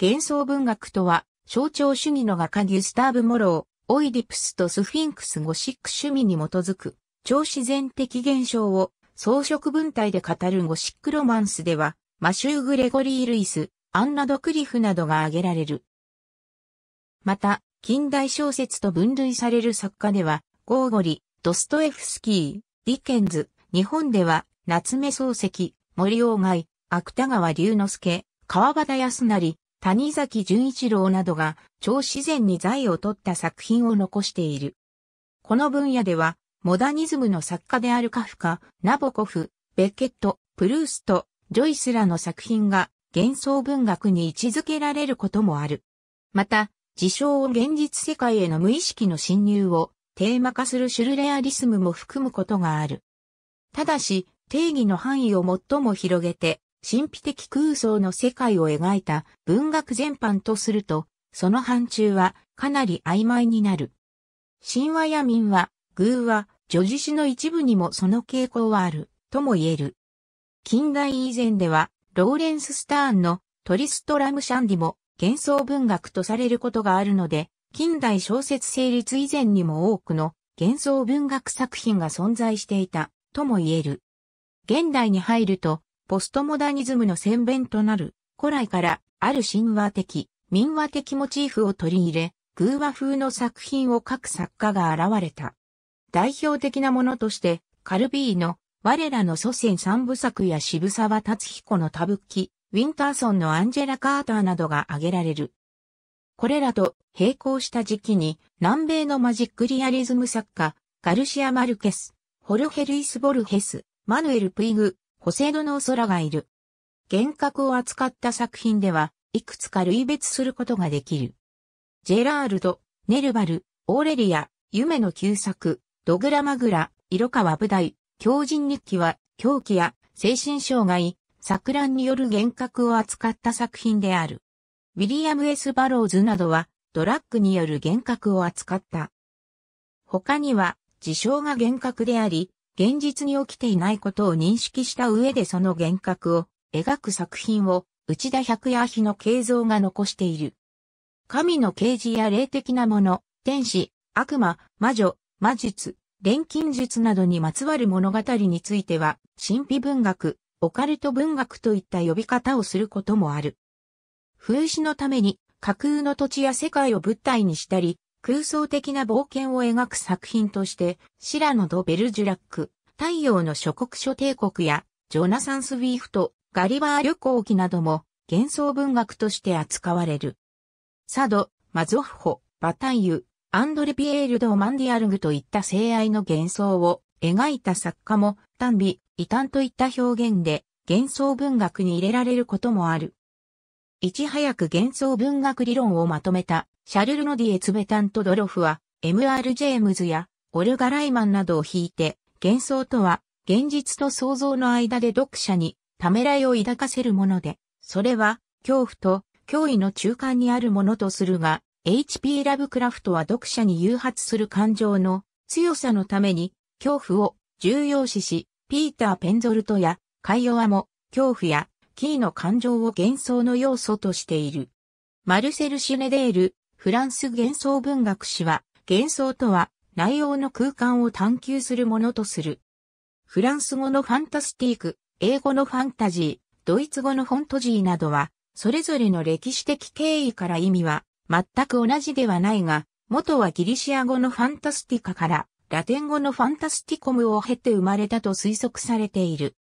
幻想文学とは、象徴主義の画家ギュスターブ・モロー、オイディプスとスフィンクスゴシック趣味に基づく、超自然的現象を装飾文体で語るゴシックロマンスでは、マシュー・グレゴリー・ルイス、アンナ・ドクリフなどが挙げられる。また、近代小説と分類される作家では、ゴーゴリ、ドストエフスキー、ディケンズ、日本では、夏目漱石、森鴎外、芥川龍之介、川端康成、谷崎潤一郎などが超自然に財を取った作品を残している。この分野では、モダニズムの作家であるカフカ、ナボコフ、ベッケット、プルースト、ジョイスらの作品が幻想文学に位置づけられることもある。また、自称を現実世界への無意識の侵入をテーマ化するシュルレアリスムも含むことがある。ただし、定義の範囲を最も広げて、神秘的空想の世界を描いた文学全般とすると、その範疇はかなり曖昧になる。神話や民話、偶話、叙事詩の一部にもその傾向はある、とも言える。近代以前では、ローレンス・スターンのトリストラム・シャンディも幻想文学とされることがあるので、近代小説成立以前にも多くの幻想文学作品が存在していた、とも言える。現代に入ると、ポストモダニズムの先弁となる、古来からある神話的、民話的モチーフを取り入れ、偶話風の作品を書く作家が現れた。代表的なものとして、カルビーの我らの祖先三部作や渋沢達彦のタブキ、ウィンターソンのアンジェラ・カーターなどが挙げられる。これらと並行した時期に南米のマジックリアリズム作家、ガルシア・マルケス、ホルヘルイス・ボルヘス、マヌエル・プイグ、ホセドの空がいる。幻覚を扱った作品では、いくつか類別することができる。ジェラールド、ネルバル、オーレリア、夢の旧作、ドグラマグラ、色川舞台、狂人日記は、狂気や精神障害、錯乱による幻覚を扱った作品である。ウィリアム・エスバローズなどは、ドラッグによる幻覚を扱った。他には、事象が幻覚であり、現実に起きていないことを認識した上でその幻覚を描く作品を内田百夜日の形像が残している。神の啓示や霊的なもの、天使、悪魔、魔女、魔術、錬金術などにまつわる物語については、神秘文学、オカルト文学といった呼び方をすることもある。風刺のために架空の土地や世界を物体にしたり、空想的な冒険を描く作品として、シラノ・ド・ベルジュラック、太陽の諸国諸帝国や、ジョナサン・スウィーフト、ガリバー旅行記なども、幻想文学として扱われる。サド、マゾッホ、バタイユ、アンドレ・ピエール・ド・マンディアルグといった性愛の幻想を描いた作家も、単美、異端といった表現で幻想文学に入れられることもある。いち早く幻想文学理論をまとめたシャルル・ノディエ・ツベタント・ドロフは、MR・ ジェームズや、オルガ・ライマンなどを弾いて、幻想とは、現実と想像の間で読者に、ためらいを抱かせるもので、それは、恐怖と、脅威の中間にあるものとするが、H.P. ラブクラフトは読者に誘発する感情の強さのために、恐怖を重要視し、ピーター・ペンゾルトや、カイヨワも、恐怖や、キーの感情を幻想の要素としている。マルセル・シュネデール、フランス幻想文学史は、幻想とは内容の空間を探求するものとする。フランス語のファンタスティーク、英語のファンタジー、ドイツ語のフォントジーなどは、それぞれの歴史的経緯から意味は全く同じではないが、元はギリシア語のファンタスティカからラテン語のファンタスティコムを経て生まれたと推測されている。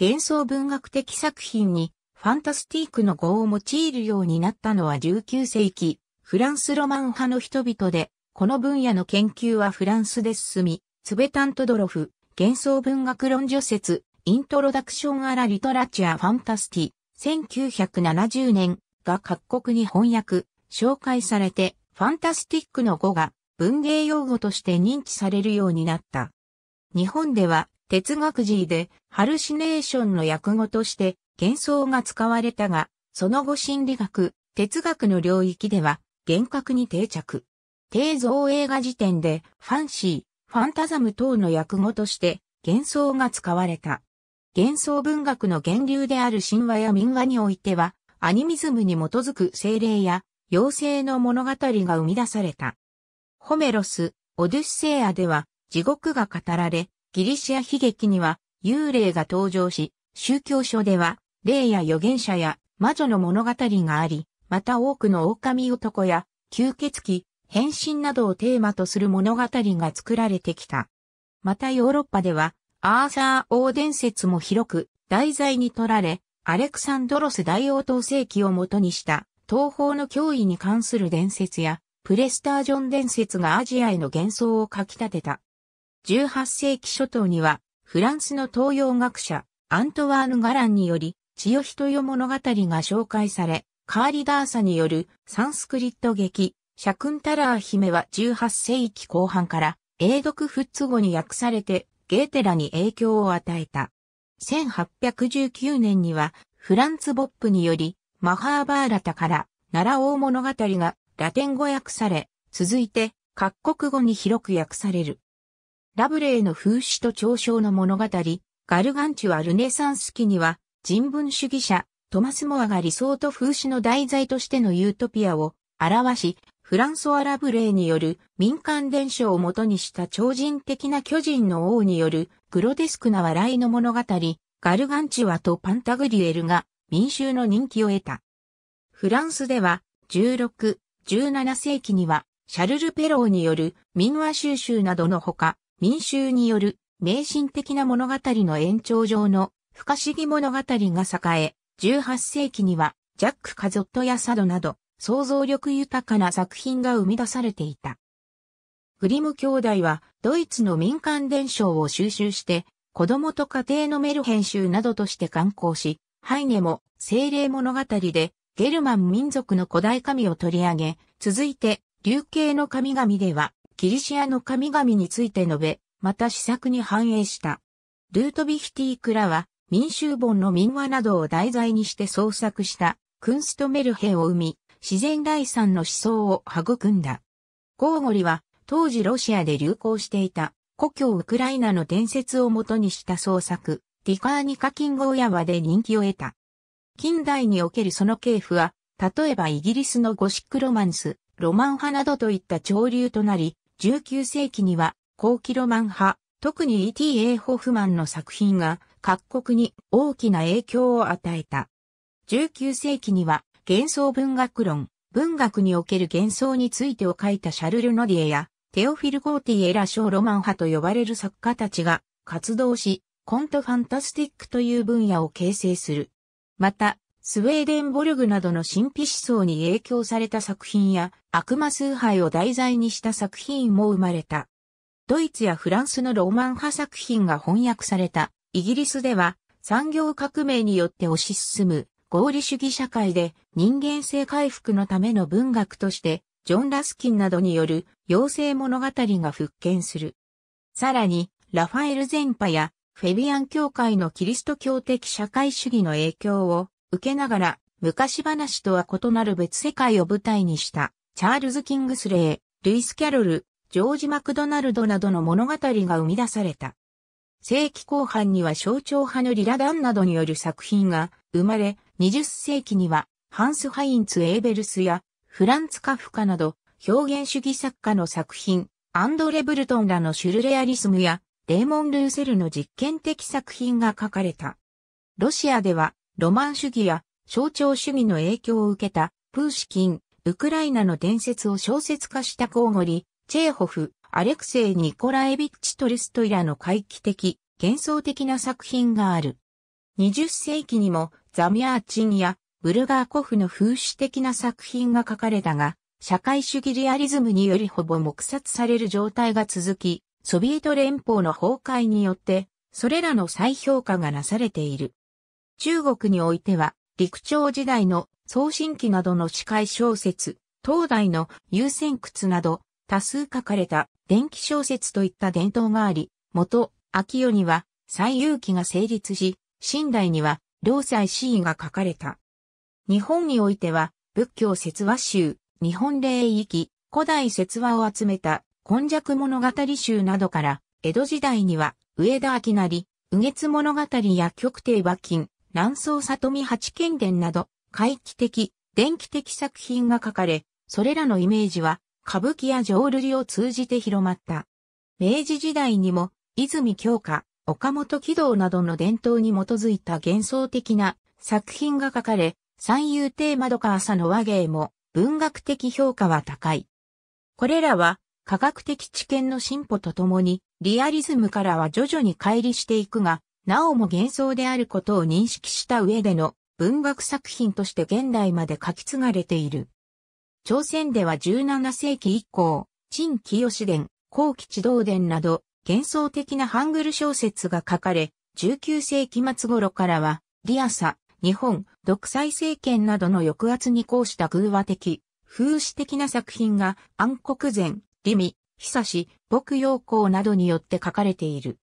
幻想文学的作品にファンタスティークの語を用いるようになったのは19世紀フランスロマン派の人々で、この分野の研究はフランスで進み、ツベタントドロフ、幻想文学論序説、イントロダクションアラリトラチュアファンタスティ、1970年が各国に翻訳、紹介されて、ファンタスティックの語が文芸用語として認知されるようになった。日本では哲学時でハルシネーションの訳語として幻想が使われたが、その後心理学、哲学の領域では厳格に定着。低造映画時点でファンシー、ファンタザム等の訳語として幻想が使われた。幻想文学の源流である神話や民話においては、アニミズムに基づく精霊や妖精の物語が生み出された。ホメロス、オデュッセイアでは地獄が語られ、ギリシア悲劇には幽霊が登場し、宗教書では霊や預言者や魔女の物語があり、また多くの狼男や吸血鬼、変身などをテーマとする物語が作られてきた。またヨーロッパでは、アーサー王伝説も広く題材に取られ、アレクサンドロス大王統制紀をもとにした東方の脅威に関する伝説や、プレスタージョン伝説がアジアへの幻想をかき立てた。18世紀初頭には、フランスの東洋学者、アントワーヌ・ガランにより、千代人よ物語が紹介され、カーリダーサによるサンスクリット劇、シャクンタラー姫は18世紀後半から英読フッツ語に訳されてゲーテラに影響を与えた。1819年にはフランツ・ボップによりマハーバーラタから奈良王物語がラテン語訳され、続いて各国語に広く訳される。ラブレーの風刺と嘲笑の物語、ガルガンチュア・ルネサンス期には人文主義者トマス・モアが理想と風刺の題材としてのユートピアを表し、フランソア・ラブレーによる民間伝承をもとにした超人的な巨人の王によるグロテスクな笑いの物語、ガルガンチュワとパンタグリュエルが民衆の人気を得た。フランスでは16、17世紀にはシャルル・ペローによる民話収集などのほか、民衆による迷信的な物語の延長上の不可思議物語が栄え、18世紀には、ジャック・カゾットやサドなど、想像力豊かな作品が生み出されていた。グリム兄弟は、ドイツの民間伝承を収集して、子供と家庭のメル編集などとして刊行し、ハイネも、精霊物語で、ゲルマン民族の古代神を取り上げ、続いて、流刑の神々では、キリシアの神々について述べ、また試作に反映した。ルートビヒティクラは、民衆本の民話などを題材にして創作したクンストメルヘを生み、自然第三の思想を育んだ。ゴーゴリは当時ロシアで流行していた故郷ウクライナの伝説をもとにした創作、ティカーニカキンゴーヤワで人気を得た。近代におけるその系譜は、例えばイギリスのゴシックロマンス、ロマン派などといった潮流となり、19世紀には後期ロマン派、特に E.T.A. ホフマンの作品が各国に大きな影響を与えた。19世紀には幻想文学論、文学における幻想についてを書いたシャルル・ノディエやテオフィル・ゴーティエョー・ロマン派と呼ばれる作家たちが活動し、コント・ファンタスティックという分野を形成する。また、スウェーデンボルグなどの神秘思想に影響された作品や悪魔崇拝を題材にした作品も生まれた。ドイツやフランスのロマン派作品が翻訳されたイギリスでは産業革命によって推し進む合理主義社会で人間性回復のための文学としてジョン・ラスキンなどによる妖精物語が復権する。さらに、ラファエルゼンパやフェビアン教会のキリスト教的社会主義の影響を受けながら昔話とは異なる別世界を舞台にしたチャールズ・キングスレー、ルイス・キャロル、ジョージ・マクドナルドなどの物語が生み出された。世紀後半には象徴派のリラダンなどによる作品が生まれ、20世紀にはハンス・ハインツ・エーベルスやフランツ・カフカなど表現主義作家の作品、アンドレ・ブルトンらのシュルレアリスムやデーモン・ルーセルの実験的作品が書かれた。ロシアではロマン主義や象徴主義の影響を受けたプーシキン、ウクライナの伝説を小説化したコーゴリ、チェーホフ、アレクセイ・ニコラエビッチ・トリストイラの回帰的、幻想的な作品がある。20世紀にもザミャーチンやブルガーコフの風刺的な作品が書かれたが、社会主義リアリズムによりほぼ黙殺される状態が続き、ソビエト連邦の崩壊によって、それらの再評価がなされている。中国においては、陸朝時代の送信機などの司会小説、東大の優先屈など、多数書かれた伝記小説といった伝統があり、元、秋代には、西遊記が成立し、新代には、両妻詩意が書かれた。日本においては、仏教説話集、日本霊域、古代説話を集めた、今弱物語集などから、江戸時代には、上田明成、右月物語や極帝馬金、南宋里見八賢伝など、回帰的、伝記的作品が書かれ、それらのイメージは、歌舞伎や浄瑠璃を通じて広まった。明治時代にも、泉京歌、岡本軌道などの伝統に基づいた幻想的な作品が書かれ、三遊亭窓川佐の和芸も文学的評価は高い。これらは科学的知見の進歩とともにリアリズムからは徐々に乖離していくが、なおも幻想であることを認識した上での文学作品として現代まで書き継がれている。朝鮮では17世紀以降、陳清伝、後期地道伝など、幻想的なハングル小説が書かれ、19世紀末頃からは、リアサ、日本、独裁政権などの抑圧に抗した偶話的、風刺的な作品が暗黒禅、ミ、ヒ久シ、牧陽光などによって書かれている。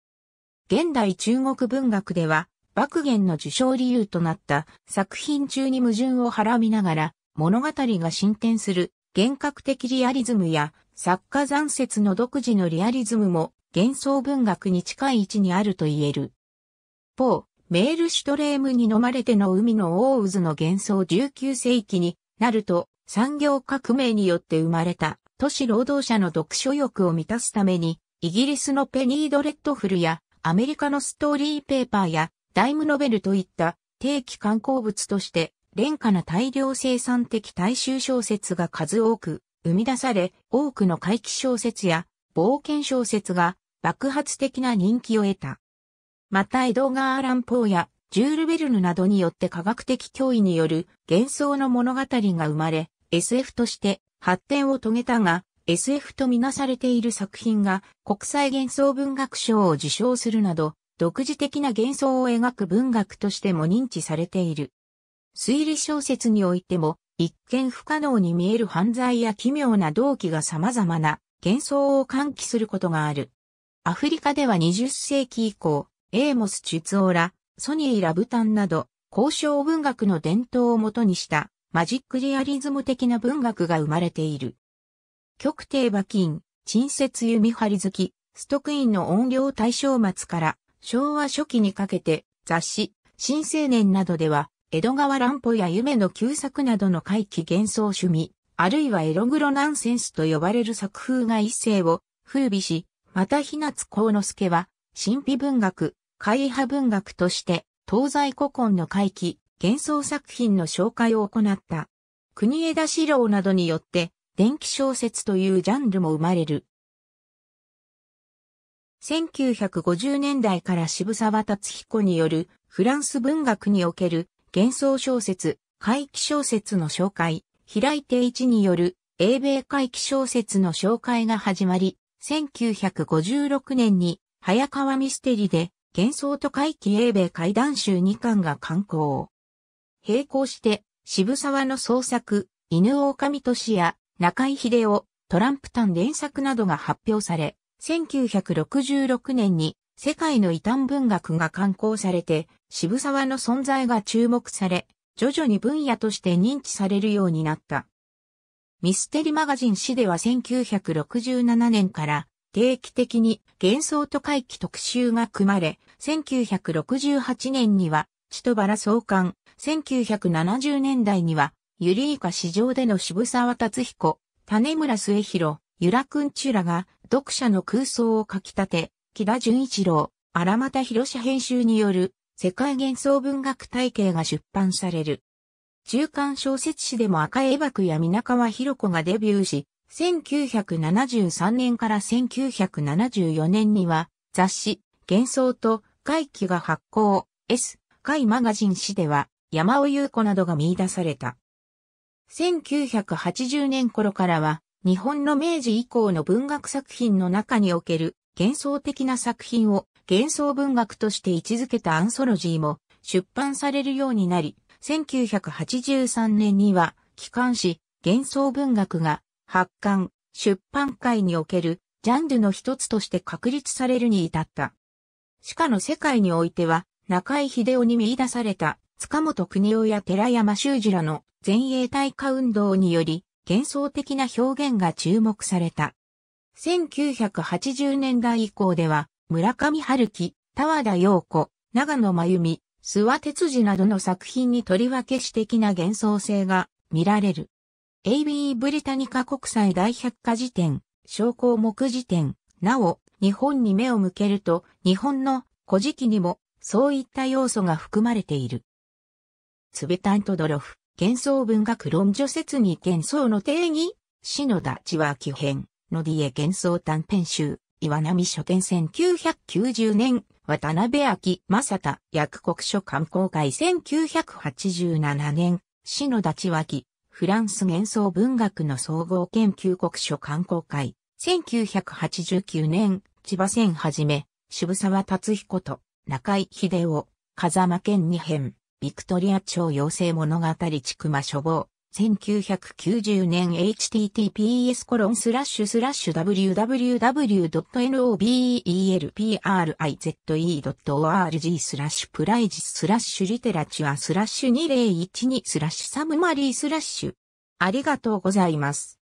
現代中国文学では、爆言の受賞理由となった作品中に矛盾をはらみながら、物語が進展する幻覚的リアリズムや作家残雪の独自のリアリズムも幻想文学に近い位置にあると言える。ポー、メールシュトレームに飲まれての海の大渦の幻想19世紀になると産業革命によって生まれた都市労働者の読書欲を満たすためにイギリスのペニードレッドフルやアメリカのストーリーペーパーやダイムノベルといった定期観光物として廉価な大量生産的大衆小説が数多く生み出され、多くの怪奇小説や冒険小説が爆発的な人気を得た。またエドガー・アラン・ポーやジュール・ベルヌなどによって科学的脅威による幻想の物語が生まれ、SF として発展を遂げたが、SF とみなされている作品が国際幻想文学賞を受賞するなど、独自的な幻想を描く文学としても認知されている。推理小説においても、一見不可能に見える犯罪や奇妙な動機が様々な幻想を喚起することがある。アフリカでは20世紀以降、エーモス・チュツオラ、ソニー・ラブタンなど、交渉文学の伝統をもとにしたマジックリアリズム的な文学が生まれている。極低馬琴、陳節弓張好き、ストクインの音量大正末から昭和初期にかけて雑誌、新青年などでは江戸川乱歩や夢の旧作などの怪奇幻想趣味、あるいはエログロナンセンスと呼ばれる作風が一世を風靡し、また日夏幸之助は、神秘文学、会派文学として、東西古今の怪奇、幻想作品の紹介を行った。国枝四郎などによって、電気小説というジャンルも生まれる。1950年代から渋沢達彦によるフランス文学における幻想小説、怪奇小説の紹介、平井定一による英米怪奇小説の紹介が始まり、1956年に早川ミステリで幻想と怪奇英米怪談集2巻が刊行。並行して渋沢の創作、犬狼都市や中井秀夫、トランプタン連作などが発表され、1966年に世界の異端文学が刊行されて、渋沢の存在が注目され、徐々に分野として認知されるようになった。ミステリマガジン誌では1967年から定期的に幻想と回帰特集が組まれ、1968年には、千とバラ創刊、1970年代には、ユリイカ市場での渋沢達彦、種村末広、由良くんちゅらが読者の空想をかき立て、木田純一郎、荒又博編集による世界幻想文学体系が出版される。中間小説誌でも赤江幕や皆川博子がデビューし、1973年から1974年には雑誌幻想と怪奇が発行 S 怪マガジン誌では山尾優子などが見出された。1980年頃からは日本の明治以降の文学作品の中における幻想的な作品を幻想文学として位置づけたアンソロジーも出版されるようになり、1983年には機関誌幻想文学が発刊、出版界におけるジャンルの一つとして確立されるに至った。しかの世界においては、中井秀夫に見出された塚本邦夫や寺山修司らの前衛対化運動により、幻想的な表現が注目された。1980年代以降では、村上春樹、田和田陽子、長野真由美、諏訪哲司などの作品にとりわけ詩的な幻想性が見られる。AB ブリタニカ国際大百科事典、小項目辞典、なお、日本に目を向けると、日本の古事記にも、そういった要素が含まれている。ツベタントドロフ、幻想文学論助説に幻想の定義、篠田千和記編。のディエ幻想短編集、岩波書店1990年、渡辺明正田、薬国書刊公開1987年、篠田千脇、フランス幻想文学の総合研究国書刊公開、1989年、千葉線はじめ、渋沢達彦と中井秀夫、風間健二編、ビクトリア朝妖精物語ちくま書房、1990年 https コロンスラッシュスラッシュ www.nobelprIze.org スラッシュプライジスラッシュリテラチュアスラッシュ2012スラッシュサムマリースラッシュありがとうございます。